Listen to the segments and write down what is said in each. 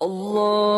Allah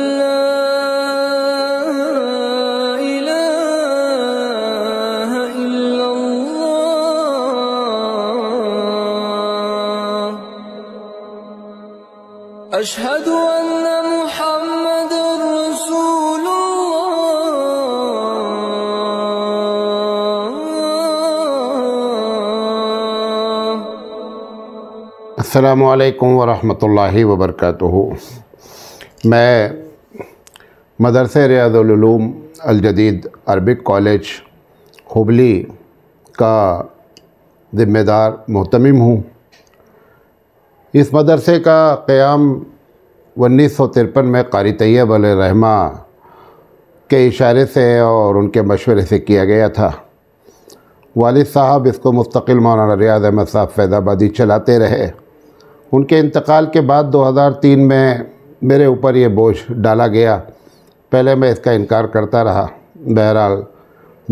أشهد أن محمد رسول الله السلام عليكم ورحمة الله وبركاته मैं मदरस Riyazululoom Aljadeed Arabic college Hubli का ज़िम्मेदार मोहतम हूँ इस मदरसे का क़्याम उन्नीस सौ तिरपन में कारी तैयब रहमा के इशारे से और उनके मशवरे से किया गया था वालिद साहब इसको मुस्तकिल मौलाना रियाज अहमद साहब फैज़ाबादी चलाते रहे उनके इंतकाल के बाद 2003 में मेरे ऊपर ये बोझ डाला गया पहले मैं इसका इनकार करता रहा बहरहाल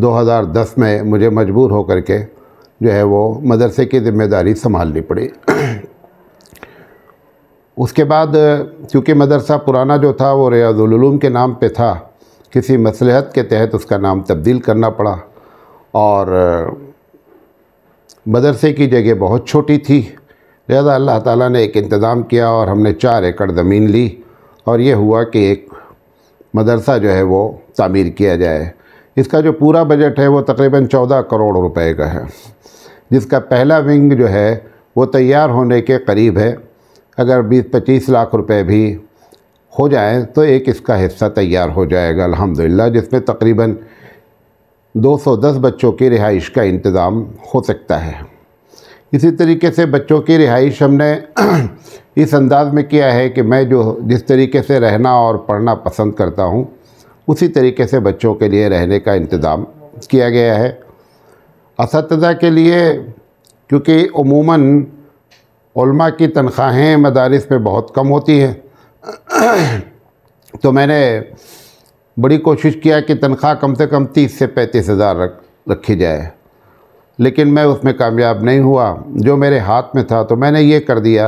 2010 में मुझे मजबूर होकर के जो है वो मदरसे की ज़िम्मेदारी संभालनी पड़ी उसके बाद क्योंकि मदरसा पुराना जो था वो रियाज़ुलूम के नाम पे था किसी मसलहत के तहत उसका नाम तब्दील करना पड़ा और मदरसे की जगह बहुत छोटी थी लिहाजा अल्लाह ताला ने एक इंतज़ाम किया और हमने चार एकड़ ज़मीन ली और ये हुआ कि एक मदरसा जो है वो तामीर किया जाए इसका जो पूरा बजट है वो तकरीबन चौदह करोड़ रुपए का है जिसका पहला विंग जो है वो तैयार होने के करीब है अगर 20-25 लाख रुपए भी हो जाए तो एक इसका हिस्सा तैयार हो जाएगा अल्हम्दुलिल्लाह जिसमें तकरीबन 210 बच्चों की रिहाइश का इंतज़ाम हो सकता है इसी तरीके से बच्चों की रिहाइश हमने इस अंदाज़ में किया है कि मैं जो जिस तरीके से रहना और पढ़ना पसंद करता हूँ उसी तरीके से बच्चों के लिए रहने का इंतज़ाम किया गया है इस के लिए क्योंकि उमूमन उलमा की तनख्वाहें मदारस में बहुत कम होती हैं तो मैंने बड़ी कोशिश किया कि तनख्वाह कम से कम तीस से पैंतीस हज़ार रख रखी जाए लेकिन मैं उसमें कामयाब नहीं हुआ जो मेरे हाथ में था तो मैंने ये कर दिया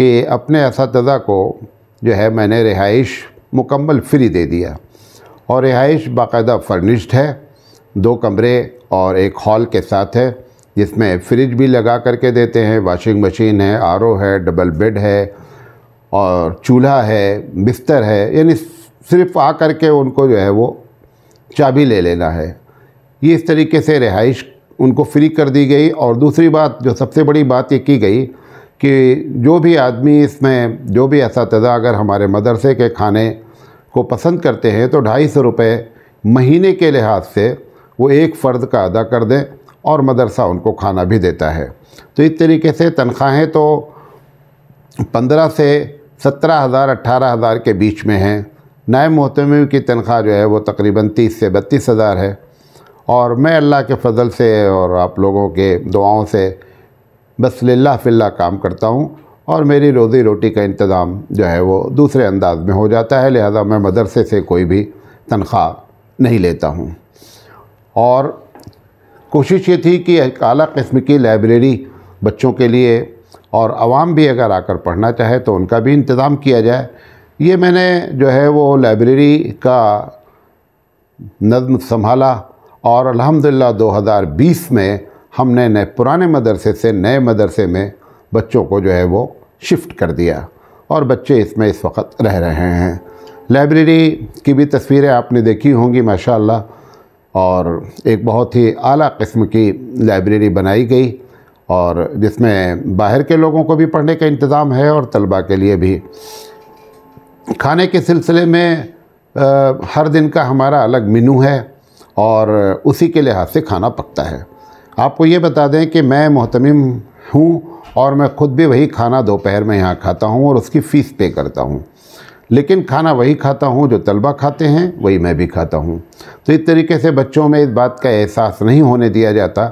कि अपने इस को जो है मैंने रिहाइश मुकम्मल फ्री दे दिया और रिहाइश बाकायदा फ़र्निश्ड है दो कमरे और एक हॉल के साथ है जिसमें फ्रिज भी लगा करके देते हैं वॉशिंग मशीन है आर है डबल बेड है और चूल्हा है बिस्तर है यानी सिर्फ आ कर के उनको जो है वो चाबी ले लेना है ये इस तरीके से रिहाइश उनको फ्री कर दी गई और दूसरी बात जो सबसे बड़ी बात ये की गई कि जो भी आदमी इसमें जो भी इस अगर हमारे मदरसे के खाने को पसंद करते हैं तो ढाई सौ रुपये महीने के लिहाज से वो एक फ़र्द का अदा कर दें और मदरसा उनको खाना भी देता है तो इस तरीके से तनख्वाहें तो पंद्रह से सत्रह हज़ार अट्ठारह हज़ार के बीच में हैं नायब मोहतम की तनख्वाह जो है वो तकरीबन तीस से बत्तीस हज़ार है और मैं अल्लाह के फजल से और आप लोगों के दुआओं से बस लाला फिल्ला काम करता हूँ और मेरी रोज़ी रोटी का इंतज़ाम जो है वो दूसरे अंदाज में हो जाता है लिहाजा मैं मदरसे से कोई भी तनख्वाह नहीं लेता हूँ और कोशिश ये थी कि एक अला कस्म की लाइब्रेरी बच्चों के लिए और आवाम भी अगर आकर पढ़ना चाहे तो उनका भी इंतज़ाम किया जाए ये मैंने जो है वो लाइब्रेरी का नज़म संभाला और अल्हम्दुलिल्लाह 2020 में हमने नए पुराने मदरसे से नए मदरसे में बच्चों को जो है वो शिफ्ट कर दिया और बच्चे इसमें इस वक्त रह रहे हैं लाइब्रेरी की भी तस्वीरें आपने देखी होंगी माशाल्लाह और एक बहुत ही आला किस्म की लाइब्रेरी बनाई गई और जिसमें बाहर के लोगों को भी पढ़ने का इंतज़ाम है और तलबा के लिए भी खाने के सिलसिले में आ, हर दिन का हमारा अलग मेनू है और उसी के लिहाज से खाना पकता है आपको ये बता दें कि मैं मोहतमिम हूँ और मैं ख़ुद भी वही खाना दोपहर में यहाँ खाता हूँ और उसकी फ़ीस पे करता हूँ लेकिन खाना वही खाता हूँ जो तलबा खाते हैं वही मैं भी खाता हूँ तो इस तरीके से बच्चों में इस बात का एहसास नहीं होने दिया जाता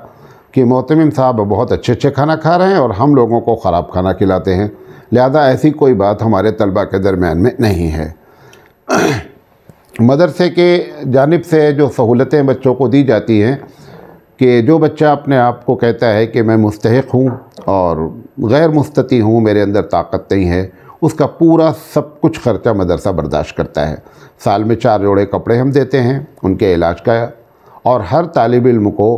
कि मोहतमिम साहब बहुत अच्छे अच्छे खाना खा रहे हैं और हम लोगों को ख़राब खाना खिलाते हैं लिहाजा ऐसी कोई बात हमारे तलबा के दरमियान में नहीं है मदरसे के जानब से जो सहूलतें बच्चों को दी जाती हैं कि जो बच्चा अपने आप को कहता है कि मैं मुस्तक हूँ और गैर मुस्ती हूँ मेरे अंदर ताकत नहीं है उसका पूरा सब कुछ खर्चा मदरसा बर्दाश्त करता है साल में चार जोड़े कपड़े हम देते हैं उनके इलाज का और हर तालब इम को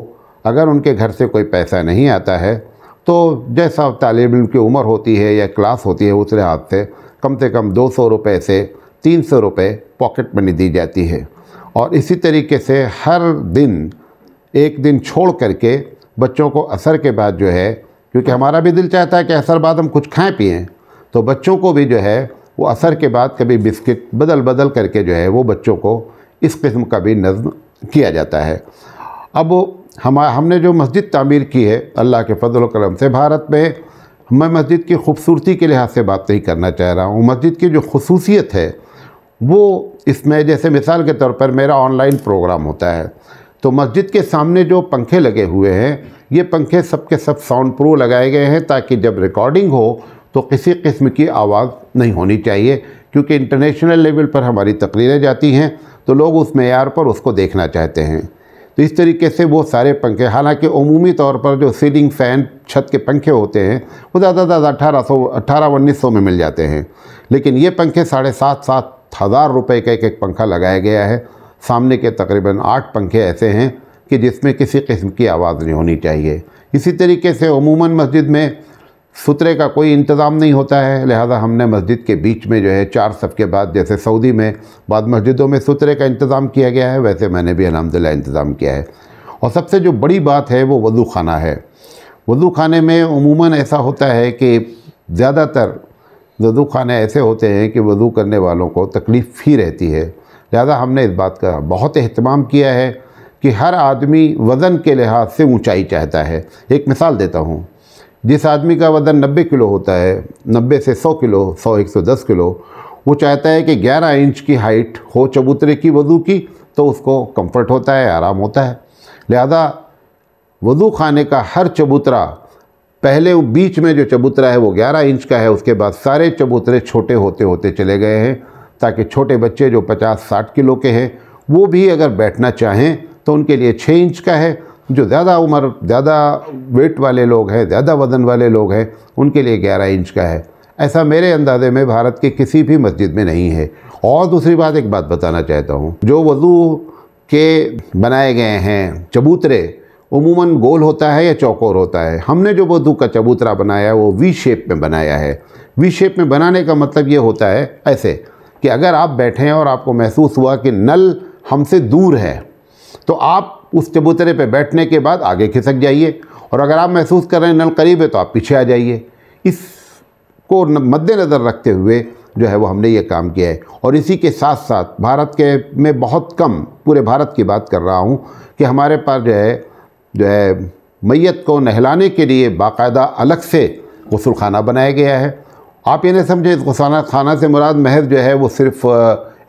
अगर उनके घर से कोई पैसा नहीं आता है तो जैसा तालब इम की उम्र होती है या क्लास होती है उस लिहाज से कम से कम दो सौ रुपये से तीन सौ रुपये पॉकेट मनी दी जाती है और इसी तरीके से हर दिन एक दिन छोड़ करके बच्चों को असर के बाद जो है क्योंकि हमारा भी दिल चाहता है कि असर बाद हम कुछ खाएं पिएं तो बच्चों को भी जो है वो असर के बाद कभी बिस्किट बदल बदल करके जो है वो बच्चों को इस किस्म का भी नज़म किया जाता है अब हम हमने जो मस्जिद तामीर की है अल्लाह के फजल करम से भारत में मैं मस्जिद की खूबसूरती के लिहाज से बात नहीं करना चाह रहा हूँ मस्जिद की जो खसूसियत है वो इसमें जैसे मिसाल के तौर पर मेरा ऑनलाइन प्रोग्राम होता है तो मस्जिद के सामने जो पंखे लगे हुए हैं ये पंखे सब के सब साउंड प्रूफ लगाए गए हैं ताकि जब रिकॉर्डिंग हो तो किसी किस्म की आवाज़ नहीं होनी चाहिए क्योंकि इंटरनेशनल लेवल पर हमारी तकरीरें जाती हैं तो लोग उस मैार पर उसको देखना चाहते हैं तो इस तरीके से वो सारे पंखे हालांकि अमूमी तौर पर जो सीलिंग फ़ैन छत के पंखे होते हैं वो ज़्यादा से ज़्यादा अठारह सौ अट्ठारह उन्नीस सौ में मिल जाते हैं लेकिन ये पंखे साढ़े सात सात हज़ार रुपये का एक एक पंखा लगाया गया है सामने के तकरीबन आठ पंखे ऐसे हैं कि जिसमें किसी किस्म की आवाज़ नहीं होनी चाहिए इसी तरीके से अमूमन मस्जिद में सुतरे का कोई इंतज़ाम नहीं होता है लिहाजा हमने मस्जिद के बीच में जो है चार सब के बाद जैसे सऊदी में बाद मस्जिदों में सुतरे का इंतज़ाम किया गया है वैसे मैंने भी अलहमदिल्ला इंतज़ाम किया है और सबसे जो बड़ी बात है वो वज़ू खाना है वज़ू खाने में उमूमा ऐसा होता है कि ज़्यादातर वज़ू खाने ऐसे होते हैं कि वज़ू करने वालों को तकलीफ़ ही रहती है लिहाजा हमने इस बात का बहुत अहतमाम किया है कि हर आदमी वज़न के लिहाज से ऊंचाई चाहता है एक मिसाल देता हूँ जिस आदमी का वज़न 90 किलो होता है 90 से 100 किलो 100 110 किलो वो चाहता है कि 11 इंच की हाइट हो चबूतरे की वज़ू की तो उसको कंफर्ट होता है आराम होता है लिहाजा वज़ू खाने का हर चबूतरा पहले बीच में जो चबूतरा है वो 11 इंच का है उसके बाद सारे चबूतरे छोटे होते होते चले गए हैं ताकि छोटे बच्चे जो 50-60 किलो के हैं वो भी अगर बैठना चाहें तो उनके लिए 6 इंच का है जो ज़्यादा उम्र ज़्यादा वेट वाले लोग हैं ज़्यादा वज़न वाले लोग हैं उनके लिए ग्यारह इंच का है ऐसा मेरे अंदाजे में भारत के किसी भी मस्जिद में नहीं है और दूसरी बात एक बात बताना चाहता हूँ जो वज़ू के बनाए गए हैं चबूतरे उमूमन गोल होता है या चौकोर होता है हमने जो वजू का चबूतरा बनाया है वो वी शेप में बनाया है वी शेप में बनाने का मतलब ये होता है ऐसे कि अगर आप बैठे हैं और आपको महसूस हुआ कि नल हमसे दूर है तो आप उस चबूतरे पर बैठने के बाद आगे खिसक जाइए और अगर आप महसूस कर रहे हैं नल करीब है तो आप पीछे आ जाइए इसको मद्देनज़र रखते हुए जो है वो हमने ये काम किया है और इसी के साथ साथ भारत के में बहुत कम पूरे भारत की बात कर रहा हूँ कि हमारे पास जो है जो है मैत को नहलाने के लिए बाकायदा अलग से गसल खाना बनाया गया है आप ये नहीं समझे इस गसाना खाना से मुराद महज जो है वो सिर्फ़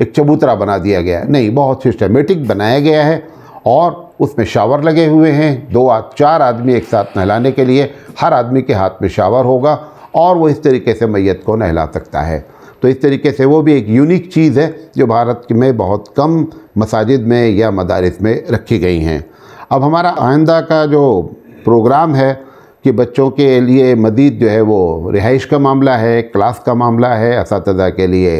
एक चबूतरा बना दिया गया है नहीं बहुत सिस्टमेटिक बनाया गया है और उसमें शावर लगे हुए हैं दो आ, चार आदमी एक साथ नहलाने के लिए हर आदमी के हाथ में शावर होगा और वो इस तरीके से मैत को नहला सकता है तो इस तरीके से वो भी एक यूनिक चीज़ है जो भारत में बहुत कम मसाजिद में या मदारस में रखी गई हैं अब हमारा आइंदा का जो प्रोग्राम है कि बच्चों के लिए मदीद जो है वो रिहाइश का मामला है क्लास का मामला है इस के लिए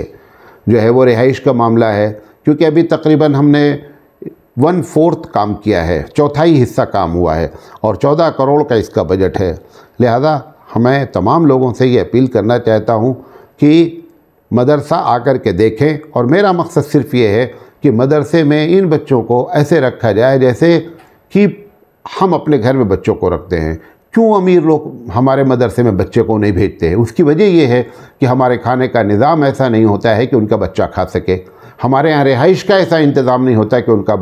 जो है वो रिहाइश का मामला है क्योंकि अभी तकरीबन हमने वन फोर्थ काम किया है चौथाई हिस्सा काम हुआ है और चौदह करोड़ का इसका बजट है लिहाजा हमें तमाम लोगों से ये अपील करना चाहता हूँ कि मदरसा आकर के देखें और मेरा मकसद सिर्फ ये है कि मदरसे में इन बच्चों को ऐसे रखा जाए जैसे कि हम अपने घर में बच्चों को रखते हैं क्यों अमीर लोग हमारे मदरसे में बच्चे को नहीं भेजते हैं उसकी वजह यह है कि हमारे खाने का निज़ाम ऐसा नहीं होता है कि उनका बच्चा खा सके हमारे यहाँ रिहाइश का ऐसा इंतज़ाम नहीं होता कि उनका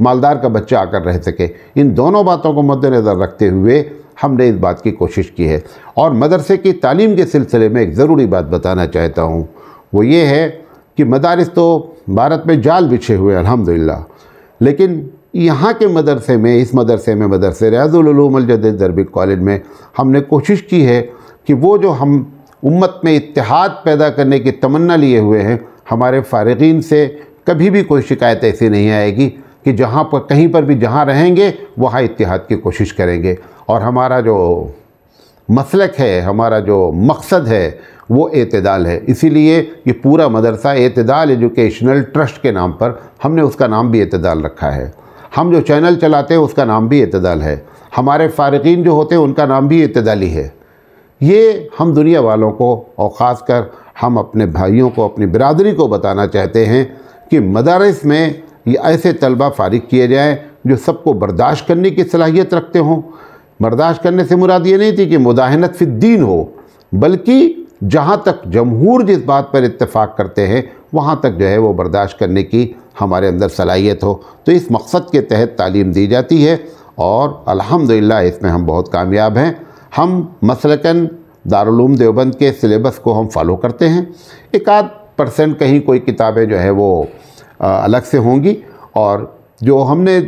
मालदार का बच्चा आकर रह सके इन दोनों बातों को मद्दनज़र रखते हुए हमने इस बात की कोशिश की है और मदरसे की तालीम के सिलसिले में एक ज़रूरी बात बताना चाहता हूँ वो ये है कि मदारस तो भारत में जाल बिछे हुए अलहमदिल्ला लेकिन यहाँ के मदरसे में इस मदरसे में मदरसे रियाजुलूमजद दरबिक कॉलेज में हमने कोशिश की है कि वो जो हम उम्मत में इतिहाद पैदा करने की तमन्ना लिए हुए हैं हमारे फ़ारगीन से कभी भी कोई शिकायत ऐसी नहीं आएगी कि जहाँ पर कहीं पर भी जहाँ रहेंगे वहाँ इतिहाद की कोशिश करेंगे और हमारा जो मसलक है हमारा जो मकसद है वो अतदाल है इसीलिए ये पूरा मदरसा अतदाल एजुकेशनल ट्रस्ट के नाम पर हमने उसका नाम भी अतदाल रखा है हम जो चैनल चलाते हैं उसका नाम भी अतदाल है हमारे फ़ारकिन जो होते हैं उनका नाम भी अतदाली है ये हम दुनिया वालों को और ख़ास कर हम अपने भाइयों को अपनी बिरादरी को बताना चाहते हैं कि मदारस में ये ऐसे तलबा फारिग किए जाएँ जो सबको बर्दाश्त करने की सलाहियत रखते हों बर्दाश्त करने से मुराद ये नहीं थी कि मुदाहनत फिद्दीन हो बल्कि जहाँ तक जमहूर जिस बात पर इतफ़ाक़ करते हैं वहाँ तक जो है वो बर्दाश्त करने की हमारे अंदर सलाहियत हो तो इस मकसद के तहत तालीम दी जाती है और अलहमदिल्ला इसमें हम बहुत कामयाब हैं हम मसलकन दारूम देवबंद के सिलेबस को हम फॉलो करते हैं एक आध परसेंट कहीं कोई किताबें जो है वो अलग से होंगी और जो हमने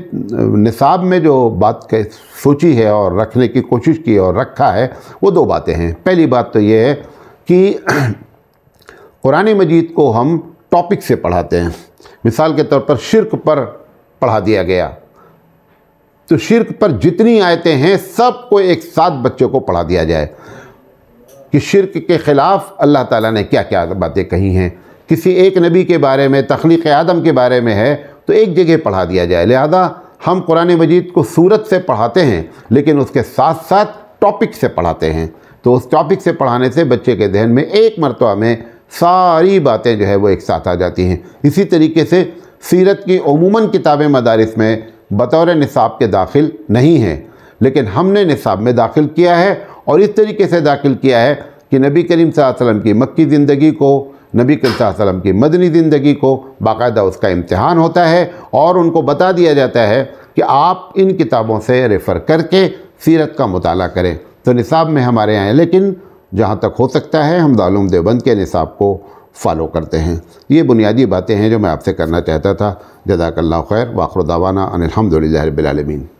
निसाब में जो बात कह सोची है और रखने की कोशिश की और रखा है वो दो बातें हैं पहली बात तो ये है कि कुरान मजीद को हम टॉपिक से पढ़ाते हैं मिसाल के तौर पर शिरक पर पढ़ा दिया गया तो शिरक पर जितनी आयतें हैं सब को एक साथ बच्चों को पढ़ा दिया जाए कि शिरक के ख़िलाफ़ अल्लाह ताला ने क्या क्या बातें कही हैं किसी एक नबी के बारे में तख्लीक आदम के बारे में है तो एक जगह पढ़ा दिया जाए लिहाजा हम कुरान मजीद को सूरत से पढ़ाते हैं लेकिन उसके साथ साथ टॉपिक से पढ़ाते हैं तो उस टॉपिक से पढ़ाने से बच्चे के जहन में एक मरतबा में सारी बातें जो है वो एक साथ आ जाती हैं इसी तरीके से सीरत की अमूमन किताबें मदारस में बतौर निसाब के दाखिल नहीं हैं लेकिन हमने निसाब में दाखिल किया है और इस तरीके से दाखिल किया है कि नबी करीम वसल्लम की मक्की ज़िंदगी को नबी वसल्लम की मदनी ज़िंदगी को बाकायदा उसका इम्तहान होता है और उनको बता दिया जाता है कि आप इन किताबों से रेफ़र करके सीरत का मताल करें तो निसाब में हमारे यहाँ लेकिन जहाँ तक हो सकता है हम दालूम देवबंद के निसाब को फॉलो करते हैं ये बुनियादी बातें हैं जो मैं आपसे करना चाहता था जदाकल्ला खैर वाखर दावाना अनिलहमदिल्ला